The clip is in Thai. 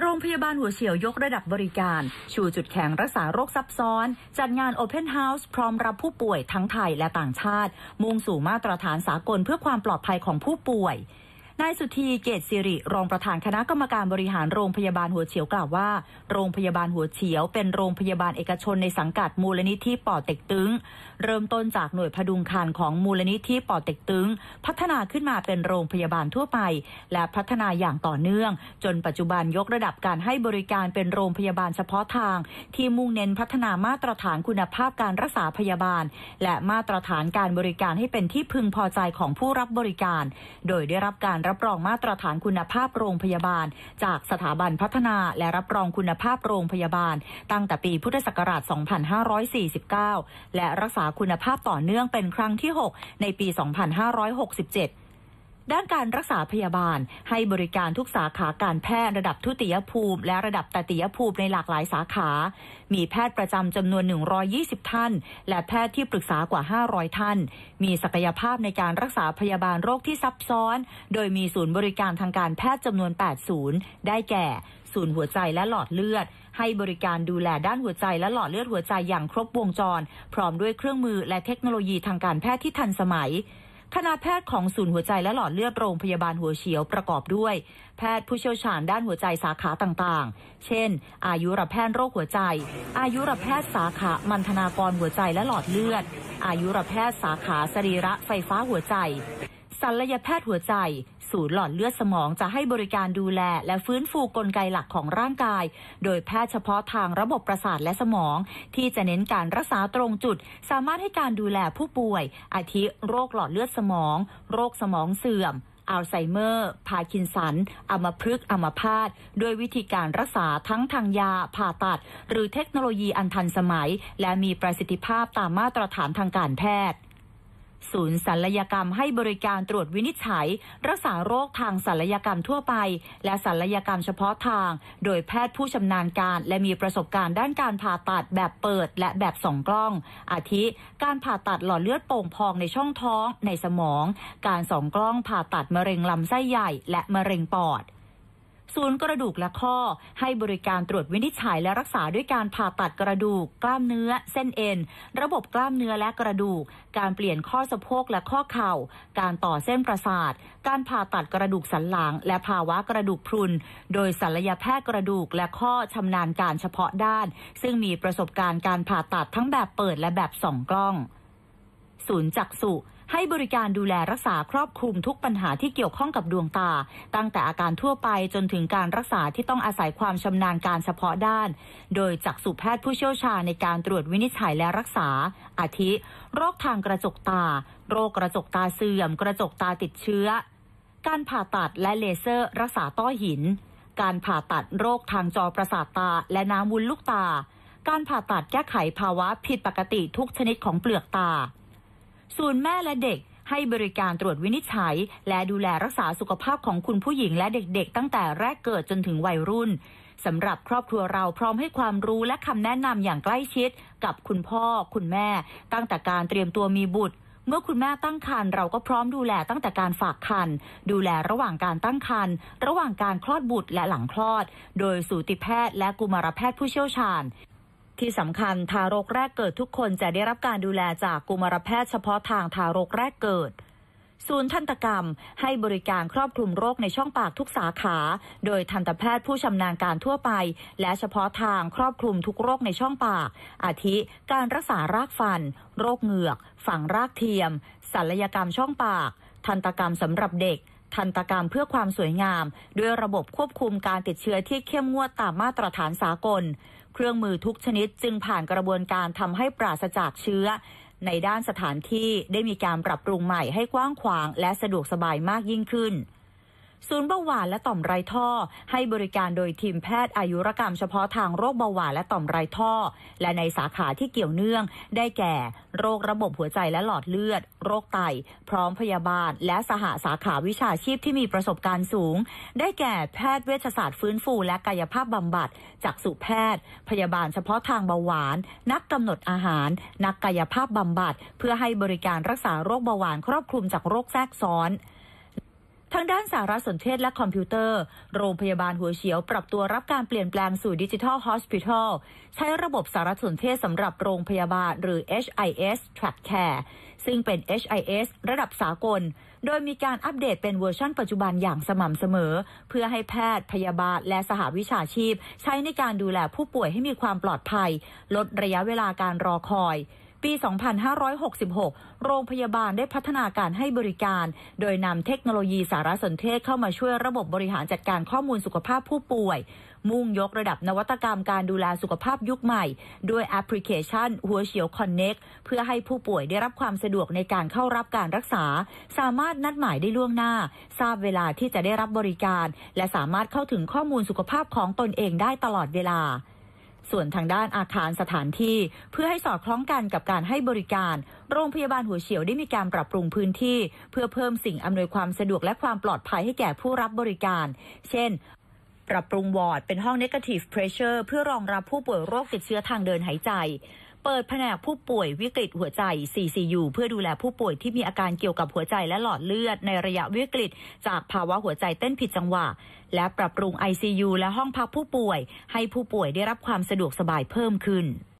โรงพยาบาลหัวเฉียว ยกระดับบริการ ชูจุดแข็งรักษาโรคซับซ้อน จัดงานโอเพนเฮาส์พร้อมรับผู้ป่วยทั้งไทยและต่างชาติมุ่งสู่มาตรฐานสากลเพื่อความปลอดภัยของผู้ป่วยนายสุธีเกตสิริรองประธานคณะกรรมการบริหารโรงพยาบาลหัวเฉียวกล่าวว่าโรงพยาบาลหัวเฉียวเป็นโรงพยาบาลเอกชนในสังกัดมูลนิธิป่อเต็กตึงเริ่มต้นจากหน่วยพดุงคานของมูลนิธิป่อเต็กตึงพัฒนาขึ้นมาเป็นโรงพยาบาลทั่วไป และพัฒนาอย่างต่อเนื่อง จนปัจจุบันยกระดับการให้บริการเป็นโรงพยาบาลเฉพาะทาง ที่มุ่งเน้นพัฒนามาตรฐานคุณภาพการรักษาพยาบาล และมาตรฐานการบริการให้เป็นที่พึงพอใจของผู้รับบริการ โดยได้รับการรับรับรองมาตรฐานคุณภาพโรงพยาบาล จากสถาบันพัฒนาและรับรองคุณภาพโรงพยาบาล ตั้งแต่ปีพุทธศักราช 2549 และรักษาคุณภาพต่อเนื่องเป็นครั้งที่ 6 ในปี 2567ด้านการรักษาพยาบาลให้บริการทุกสาขาการแพทย์ระดับทุติยภูมิ และระดับตติยภูมิในหลากหลายสาขา มีแพทย์ประจำจำนวน120ท่าน และแพทย์ที่ปรึกษากว่า500ท่าน มีศักยภาพในการรักษาพยาบาลโรคที่ซับซ้อน โดยมีศูนย์บริการทางการแพทย์จำนวน8ศูนย์ ได้แก่ ศูนย์หัวใจและหลอดเลือด ให้บริการดูแลด้านหัวใจและหลอดเลือดหัวใจอย่างครบวงจร พร้อมด้วยเครื่องมือและเทคโนโลยีทางการแพทย์ที่ทันสมัยคณะแพทย์ของศูนย์หัวใจ และหลอดเลือดโรงพยาบาลหัวเฉียวประกอบด้วย แพทย์ผู้เชี่ยวชาญด้านหัวใจสาขาต่างๆ เช่น อายุรแพทย์โรคหัวใจ อายุรแพทย์สาขามันธนากรหัวใจและหลอดเลือด อายุรแพทย์สาขาสรีระไฟฟ้าหัวใจศัลยแพทย์หัวใจศูนย์หลอดเลือดสมองจะให้บริการดูแลและฟื้นฟูกลไกหลักของร่างกาย โดยแพทย์เฉพาะทางระบบประสาทและสมอง ที่จะเน้นการรักษาตรงจุด สามารถให้การดูแลผู้ป่วย อาทิโรคหลอดเลือดสมอง โรคสมองเสื่อมอัลไซเมอร์พาร์กินสันอัมพฤกษ์อัมพาตด้วยวิธีการรักษาทั้งทางยาผ่าตัด หรือเทคโนโลยีอันทันสมัย และมีประสิทธิภาพตามมาตรฐานทางการแพทย์ศูนย์ศัลยกรรมให้บริการตรวจวินิจฉัย รักษาโรคทางศัลยกรรมทั่วไป และศัลยกรรมเฉพาะทาง โดยแพทย์ผู้ชำนาญการ และมีประสบการณ์ด้านการผ่าตัดแบบเปิดและแบบสองกล้อง อาทิการผ่าตัดหลอดเลือดโป่งพองในช่องท้องในสมอง การสองกล้องผ่าตัดมะเร็งลำไส้ใหญ่ และมะเร็งปอดศูนย์กระดูกและข้อให้บริการตรวจวินิจฉัยและรักษาด้วยการผ่าตัดกระดูกกล้ามเนื้อเส้นเอ็นระบบกล้ามเนื้อและกระดูก การเปลี่ยนข้อสะโพกและข้อเข่า การต่อเส้นประสาท การผ่าตัดกระดูกสันหลังและภาวะกระดูกพรุนโดยศัลยแพทย์กระดูกและข้อชำนาญการเฉพาะด้าน ซึ่งมีประสบการณ์การผ่าตัดทั้งแบบเปิดและแบบสองกล้อง ศูนย์จักษุให้บริการดูแลรักษาครอบคลุมทุกปัญหาที่เกี่ยวข้องกับดวงตา ตั้งแต่อาการทั่วไปจนถึงการรักษาที่ต้องอาศัยความชำนาญการเฉพาะด้าน โดยจักษุแพทย์ผู้เชี่ยวชาญในการตรวจวินิจฉัยและรักษา อาทิโรคทางกระจกตา โรคกระจกตาเสื่อมกระจกตาติดเชื้อ การผ่าตัดและเลเซอร์ รักษาต้อหิน การผ่าตัดโรคทางจอประสาทตา และน้ำวุ้นลูกตา การผ่าตัดแก้ไขภาวะผิดปกติทุกชนิดของเปลือกตาศูนย์แม่และเด็กให้บริการตรวจวินิจฉัย และดูแลรักษาสุขภาพของคุณผู้หญิงและเด็ก ๆ ตั้งแต่แรกเกิดจนถึงวัยรุ่นสำหรับครอบครัวเราพร้อมให้ความรู้และคำแนะนำอย่างใกล้ชิด กับคุณพ่อคุณแม่ ตั้งแต่การเตรียมตัวมีบุตร เมื่อคุณแม่ตั้งครรภ์เราก็พร้อมดูแลตั้งแต่การฝากครรภ์ดูแลระหว่างการตั้งครรภ์ระหว่างการคลอดบุตรและหลังคลอด โดยสูติแพทย์และกุมารแพทย์ผู้เชี่ยวชาญที่สำคัญทารกแรกเกิดทุกคนจะได้รับการดูแลจากกุมารแพทย์เฉพาะทางทารกแรกเกิด ศูนย์ทันตกรรม ให้บริการครอบคลุมโรคในช่องปากทุกสาขา โดยทันตแพทย์ผู้ชำนาญการทั่วไป และเฉพาะทางครอบคลุมทุกโรคในช่องปาก อาทิ การรักษารากฟัน โรคเหงือก ฝังรากเทียม ศัลยกรรมช่องปาก ทันตกรรมสำหรับเด็กทันตกรรมเพื่อความสวยงามด้วยระบบควบคุมการติดเชื้อที่เข้มงวดตามมาตรฐานสากล เครื่องมือทุกชนิดจึงผ่านกระบวนการทำให้ปราศจากเชื้อ ในด้านสถานที่ได้มีการปรับปรุงใหม่ให้กว้างขวางและสะดวกสบายมากยิ่งขึ้นศูนย์เบาหวานและต่อมไรท่อ ให้บริการโดยทีมแพทย์ อายุรกรรมเฉพาะทางโรคเบาหวานและต่อมไรท่อ และในสาขาที่เกี่ยวเนื่อง ได้แก่ โรคระบบหัวใจและหลอดเลือด โรคไตพร้อมพยาบาล และสหาสาขาวิชาชีพที่มีประสบการณ์สูง ได้แก่แพทย์เวชศาสตร์ฟื้นฟูและกายภาพบำบัดจากสุแพทย์ พยาบาลเฉพาะทางเบาหวาน นักกำหนดอาหาร นักกายภาพบำบัดเพื่อให้บริการรักษาโรคเบาหวานครอบคลุมจากโรคแทรกซ้อนางด้านสารสนเทศและคอมพิวเตอร์ โรงพยาบาลหัวเฉียว ปรับตัวรับการเปลี่ยนแปลงสู่ดิจิทัลฮอสพิทอลใช้ระบบสารสนเทศสำหรับโรงพยาบาลหรือ HIS Track Care ซึ่งเป็น HIS ระดับสากล โดยมีการอัปเดตเป็นเวอร์ชันปัจจุบันอย่างสม่ำเสมอ เพื่อให้แพทย์ พยาบาลและสหวิชาชีพ ใช้ในการดูแลผู้ป่วยให้มีความปลอดภัย ลดระยะเวลาการรอคอยปี 2566 โรงพยาบาลได้พัฒนาการให้บริการ โดยนำเทคโนโลยีสารสนเทศเข้ามาช่วยระบบบริหารจัดการข้อมูลสุขภาพผู้ป่วย มุ่งยกระดับนวัตกรรมการดูแลสุขภาพยุคใหม่ ด้วยแอปพลิเคชันหัวเฉียวคอนเน็กเพื่อให้ผู้ป่วยได้รับความสะดวกในการเข้ารับการรักษา สามารถนัดหมายได้ล่วงหน้า ทราบเวลาที่จะได้รับบริการ และสามารถเข้าถึงข้อมูลสุขภาพของตนเองได้ตลอดเวลาส่วนทางด้านอาคารสถานที่ เพื่อให้สอดคล้องกันกับการให้บริการ โรงพยาบาลหัวเฉียวได้มีการปรับปรุงพื้นที่เพื่อเพิ่มสิ่งอำนวยความสะดวกและความปลอดภัยให้แก่ผู้รับบริการ เช่น ปรับปรุงวอร์ดเป็นห้อง Negative Pressure เพื่อรองรับผู้ป่วยโรคติดเชื้อทางเดินหายใจเปิดแผนกผู้ป่วยวิกฤตหัวใจ CCU เพื่อดูแลผู้ป่วยที่มีอาการเกี่ยวกับหัวใจและหลอดเลือด ในระยะวิกฤต จากภาวะหัวใจเต้นผิดจังหวะและปรับปรุง ICU และห้องพักผู้ป่วย ให้ผู้ป่วยได้รับความสะดวกสบายเพิ่มขึ้น